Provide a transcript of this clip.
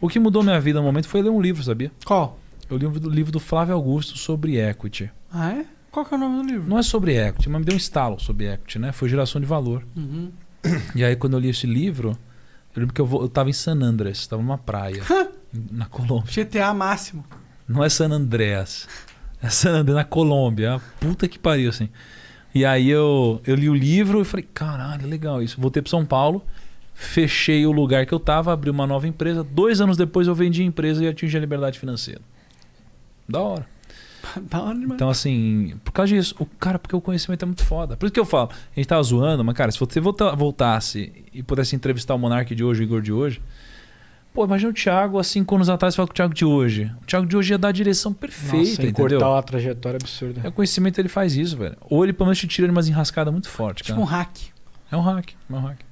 O que mudou minha vida no momento foi ler um livro, sabia? Qual? Eu li um livro do Flávio Augusto sobre equity. Ah, é? Qual que é o nome do livro? Não é sobre equity, mas me deu um estalo sobre equity, né? Foi geração de valor. Uhum. E aí, quando eu li esse livro, eu lembro que eu, vou, eu tava em San Andrés, tava numa praia, na Colômbia. GTA máximo. Não é San Andrés. É San Andrés, na Colômbia. É puta que pariu, assim. E aí eu, eu li o livro e falei, caralho, legal isso. Voltei para São Paulo fechei o lugar que eu estava, abri uma nova empresa. Dois anos depois eu vendi a empresa e atingi a liberdade financeira. Da hora. Da hora demais. Então, assim, por causa disso, o cara, porque o conhecimento é muito foda. Por isso que eu falo, a gente tava zoando, mas, cara, se você voltasse e pudesse entrevistar o Monark de hoje, o Igor de hoje, Pô, imagina o Thiago há cinco anos atrás falar com o Thiago de hoje. O Thiago de hoje ia dar a direção perfeita, Nossa, entendeu? cortar uma trajetória absurda. É, o conhecimento ele faz isso, velho. Ou ele pelo menos te tira de umas enrascadas muito forte, tipo cara. Tipo um hack. É um hack, é um hack.